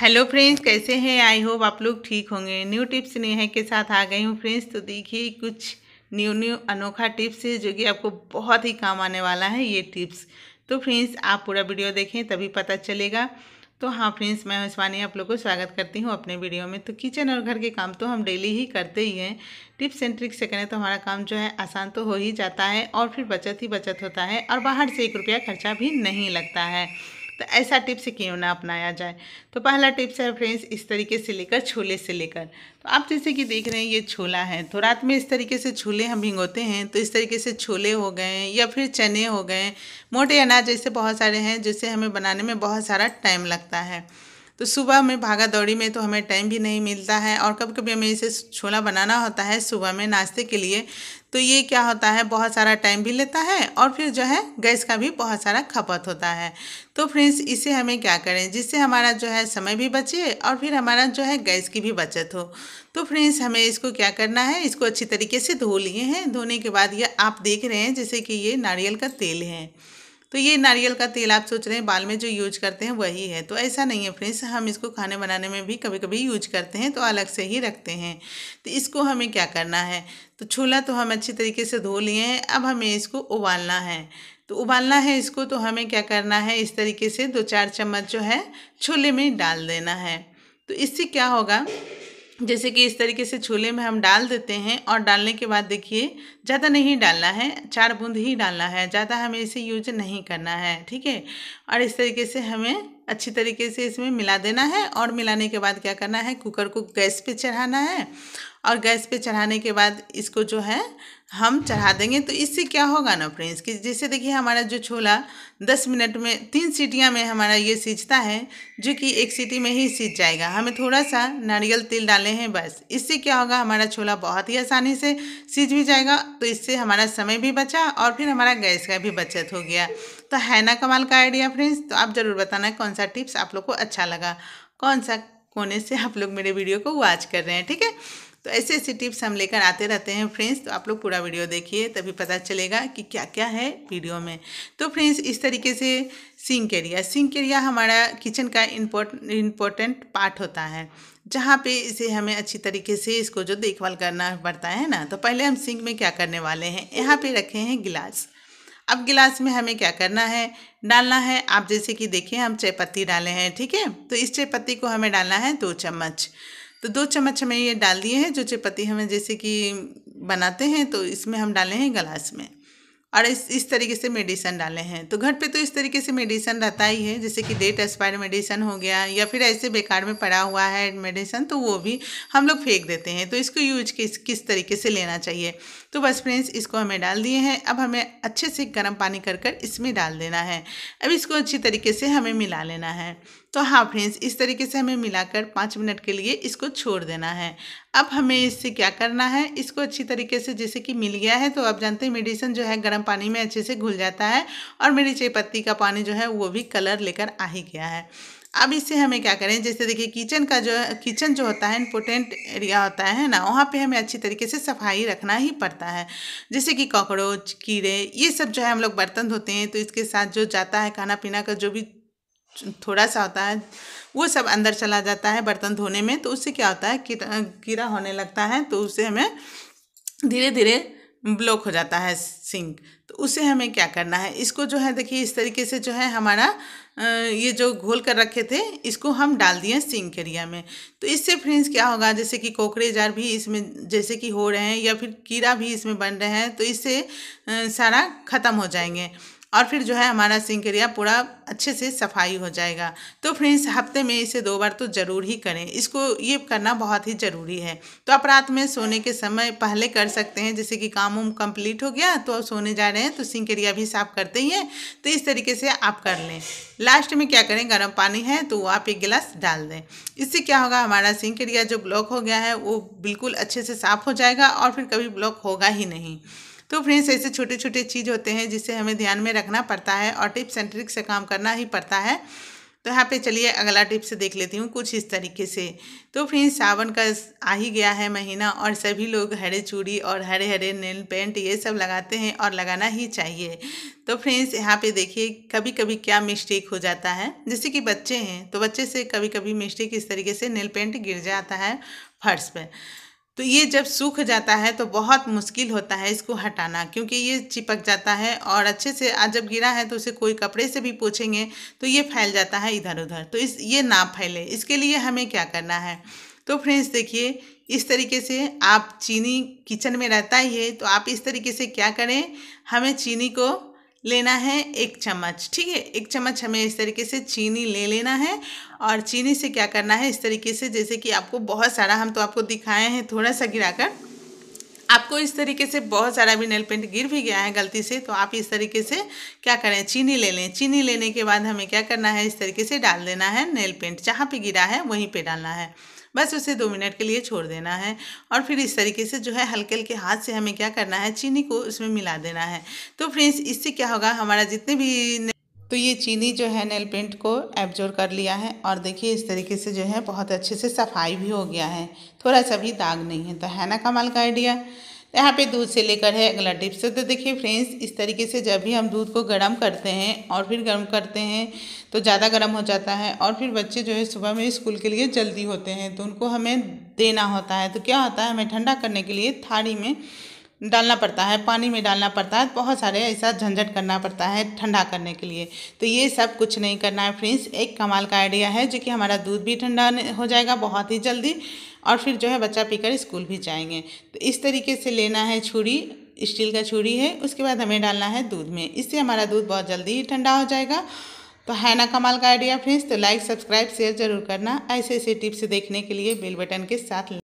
hello friends कैसे हैं I hope आप लोग ठीक होंगे न्यू टिप्स नेहा के साथ आ गई हूँ फ्रेंड्स तो देखिए कुछ न्यू न्यू अनोखा टिप्स है जो कि आपको बहुत ही काम आने वाला है ये टिप्स तो फ्रेंड्स आप पूरा वीडियो देखें तभी पता चलेगा तो हाँ फ्रेंड्स मैं हंसवानी आप लोग को स्वागत करती हूँ अपने वीडियो में तो किचन और घर के काम तो हम डेली ही करते ही हैं टिप्स एंड ट्रिक्स से करें तो हमारा काम जो है आसान तो हो ही जाता है और फिर बचत ही बचत होता है और बाहर से एक रुपया खर्चा भी नहीं लगता है तो ऐसा टिप्स क्यों ना अपनाया जाए तो पहला टिप्स है फ्रेंड्स इस तरीके से लेकर छोले से लेकर तो आप जैसे कि देख रहे हैं ये छोला है तो रात में इस तरीके से छोले हम भिंगोते हैं तो इस तरीके से छोले हो गए या फिर चने हो गए मोटे अनाज जैसे बहुत सारे हैं जिसे हमें बनाने में बहुत सारा टाइम लगता है तो सुबह में भागा दौड़ी में तो हमें टाइम भी नहीं मिलता है और कभी कभी हमें इसे छोला बनाना होता है सुबह में नाश्ते के लिए तो ये क्या होता है बहुत सारा टाइम भी लेता है और फिर जो है गैस का भी बहुत सारा खपत होता है तो फ्रेंड्स इसे हमें क्या करें जिससे हमारा जो है समय भी बचे और फिर हमारा जो है गैस की भी बचत हो तो फ्रेंड्स हमें इसको क्या करना है इसको अच्छी तरीके से धो लिए हैं धोने के बाद ये आप देख रहे हैं जैसे कि ये नारियल का तेल है तो ये नारियल का तेल आप सोच रहे हैं बाल में जो यूज करते हैं वही है तो ऐसा नहीं है फ्रेंड्स हम इसको खाने बनाने में भी कभी कभी यूज करते हैं तो अलग से ही रखते हैं तो इसको हमें क्या करना है तो छोला तो हम अच्छी तरीके से धो लिए हैं अब हमें इसको उबालना है तो उबालना है इसको तो हमें क्या करना है इस तरीके से दो चार चम्मच जो है छोले में डाल देना है तो इससे क्या होगा जैसे कि इस तरीके से छोले में हम डाल देते हैं और डालने के बाद देखिए ज़्यादा नहीं डालना है चार बूंद ही डालना है ज़्यादा हमें इसे यूज नहीं करना है ठीक है और इस तरीके से हमें अच्छी तरीके से इसमें मिला देना है और मिलाने के बाद क्या करना है कुकर को गैस पे चढ़ाना है और गैस पे चढ़ाने के बाद इसको जो है हम चढ़ा देंगे तो इससे क्या होगा ना फ्रेंड्स कि जैसे देखिए हमारा जो छोला दस मिनट में तीन सीटियाँ में हमारा ये सींचता है जो कि एक सीटी में ही सींच जाएगा हमें थोड़ा सा नारियल तेल डाले हैं बस इससे क्या होगा हमारा छोला बहुत ही आसानी से सींच भी जाएगा तो इससे हमारा समय भी बचा और फिर हमारा गैस का भी बचत हो गया तो है ना कमाल का आइडिया फ्रेंड्स तो आप ज़रूर बताना कौन सा टिप्स आप लोग को अच्छा लगा कौन सा कोने से आप लोग मेरे वीडियो को वॉच कर रहे हैं ठीक है तो ऐसे ऐसे टिप्स हम लेकर आते रहते हैं फ्रेंड्स तो आप लोग पूरा वीडियो देखिए तभी पता चलेगा कि क्या क्या है वीडियो में तो फ्रेंड्स इस तरीके से सिंक एरिया सिंक एरिया हमारा किचन का इम्पोर्ट इम्पोर्टेंट पार्ट होता है जहाँ पे इसे हमें अच्छी तरीके से इसको जो देखभाल करना पड़ता है ना तो पहले हम सिंक में क्या करने वाले हैं यहाँ पे रखे हैं गिलास अब गिलास में हमें क्या करना है डालना है आप जैसे कि देखिए हम चाय पत्ती डाले हैं ठीक है तो इस चाय पत्ती को हमें डालना है दो चम्मच तो दो चम्मच हमें ये डाल दिए हैं जो चपाती हमें जैसे कि बनाते हैं तो इसमें हम डाले हैं गलास में और इस इस तरीके से मेडिसन डाले हैं तो घर पे तो इस तरीके से मेडिसन रहता ही है जैसे कि डेट एक्सपायर मेडिसन हो गया या फिर ऐसे बेकार में पड़ा हुआ है मेडिसन तो वो भी हम लोग फेंक देते हैं तो इसको यूज किस किस तरीके से लेना चाहिए तो बस फ्रेंड्स इसको हमें डाल दिए हैं अब हमें अच्छे से गर्म पानी कर कर इसमें डाल देना है अब इसको अच्छी तरीके से हमें मिला लेना है तो हाँ फ्रेंड्स इस तरीके से हमें मिलाकर पाँच मिनट के लिए इसको छोड़ देना है अब हमें इससे क्या करना है इसको अच्छी तरीके से जैसे कि मिल गया है तो आप जानते हैं मेडिसिन जो है गर्म पानी में अच्छे से घुल जाता है और मेरी चाय पत्ती का पानी जो है वो भी कलर लेकर आ ही गया है अब इससे हमें क्या करें जैसे देखिए किचन का जो है किचन जो होता है इम्पोर्टेंट एरिया होता है ना वहाँ पे हमें अच्छी तरीके से सफाई रखना ही पड़ता है जैसे कि कॉकरोच कीड़े ये सब जो है हम लोग बर्तन धोते हैं तो इसके साथ जो जाता है खाना पीना का जो भी थोड़ा सा होता है वो सब अंदर चला जाता है बर्तन धोने में तो उससे क्या होता है कीड़ा होने लगता है तो उससे हमें धीरे धीरे ब्लॉक हो जाता है सिंक तो उसे हमें क्या करना है इसको जो है देखिए इस तरीके से जो है हमारा ये जो घोल कर रखे थे इसको हम डाल दिए सिंक एरिया में तो इससे फ्रेंड्स क्या होगा जैसे कि कोकरेज जार भी इसमें जैसे कि हो रहे हैं या फिर कीड़ा भी इसमें बन रहे हैं तो इससे सारा ख़त्म हो जाएंगे और फिर जो है हमारा सिंक एरिया पूरा अच्छे से सफाई हो जाएगा तो फ्रेंड्स हफ्ते में इसे दो बार तो ज़रूर ही करें इसको ये करना बहुत ही ज़रूरी है तो आप रात में सोने के समय पहले कर सकते हैं जैसे कि काम उम कम्प्लीट हो गया तो आप सोने जा रहे हैं तो सिंक एरिया भी साफ करते ही हैं तो इस तरीके से आप कर लें लास्ट में क्या करें गर्म पानी है तो आप एक गिलास डाल दें इससे क्या होगा हमारा सिंक एरिया जो ब्लॉक हो गया है वो बिल्कुल अच्छे से साफ़ हो जाएगा और फिर कभी ब्लॉक होगा ही नहीं तो फ्रेंड्स ऐसे छोटे छोटे चीज़ होते हैं जिसे हमें ध्यान में रखना पड़ता है और टिप्स एंड ट्रिक्स से काम करना ही पड़ता है तो यहाँ पे चलिए अगला टिप्स देख लेती हूँ कुछ इस तरीके से तो फ्रेंड्स सावन का आ ही गया है महीना और सभी लोग हरे चूड़ी और हरे हरे नेल पेंट ये सब लगाते हैं और लगाना ही चाहिए तो फ्रेंड्स यहाँ पे देखिए कभी कभी क्या मिस्टेक हो जाता है जैसे कि बच्चे हैं तो बच्चे से कभी कभी मिस्टेक इस तरीके से नेल पेंट गिर जाता है फर्श पर तो ये जब सूख जाता है तो बहुत मुश्किल होता है इसको हटाना क्योंकि ये चिपक जाता है और अच्छे से आज जब गिरा है तो उसे कोई कपड़े से भी पोछेंगे तो ये फैल जाता है इधर उधर तो इस ये ना फैले इसके लिए हमें क्या करना है तो फ्रेंड्स देखिए इस तरीके से आप चीनी किचन में रहता ही है तो आप इस तरीके से क्या करें हमें चीनी को लेना है एक चम्मच ठीक है एक चम्मच हमें इस तरीके से चीनी ले लेना है और चीनी से क्या करना है इस तरीके से जैसे कि आपको बहुत सारा हम तो आपको दिखाए हैं थोड़ा सा गिराकर आपको इस तरीके से बहुत सारा भी नेल पेंट गिर भी गया है गलती से तो आप इस तरीके से क्या करें चीनी ले लें चीनी लेने के बाद हमें क्या करना है इस तरीके से डाल देना है नेल पेंट जहाँ पे गिरा है वहीं पे डालना है बस उसे दो मिनट के लिए छोड़ देना है और फिर इस तरीके से जो है हल्के हल्के हाथ से हमें क्या करना है चीनी को उसमें मिला देना है तो फ्रेंड्स इससे क्या होगा हमारा जितने भी तो ये चीनी जो है नेल पेंट को एब्जॉर्व कर लिया है और देखिए इस तरीके से जो है बहुत अच्छे से सफाई भी हो गया है थोड़ा सा भी दाग नहीं है तो है ना कमाल का आइडिया यहाँ पे दूध से लेकर है अगला टिप्स तो देखिए फ्रेंड्स इस तरीके से जब भी हम दूध को गर्म करते हैं और फिर गर्म करते हैं तो ज़्यादा गर्म हो जाता है और फिर बच्चे जो है सुबह में स्कूल के लिए जल्दी होते हैं तो उनको हमें देना होता है तो क्या होता है हमें ठंडा करने के लिए थाली में डालना पड़ता है पानी में डालना पड़ता है बहुत सारे ऐसा झंझट करना पड़ता है ठंडा करने के लिए तो ये सब कुछ नहीं करना है फ्रेंड्स एक कमाल का आइडिया है जो कि हमारा दूध भी ठंडा हो जाएगा बहुत ही जल्दी और फिर जो है बच्चा पीकर स्कूल भी जाएंगे तो इस तरीके से लेना है छुरी स्टील का छुरी है उसके बाद हमें डालना है दूध में इससे हमारा दूध बहुत जल्दी ही ठंडा हो जाएगा तो है ना कमाल का आइडिया फ्रेंड्स तो लाइक सब्सक्राइब शेयर जरूर करना ऐसे ऐसे टिप्स देखने के लिए बेल बटन के साथ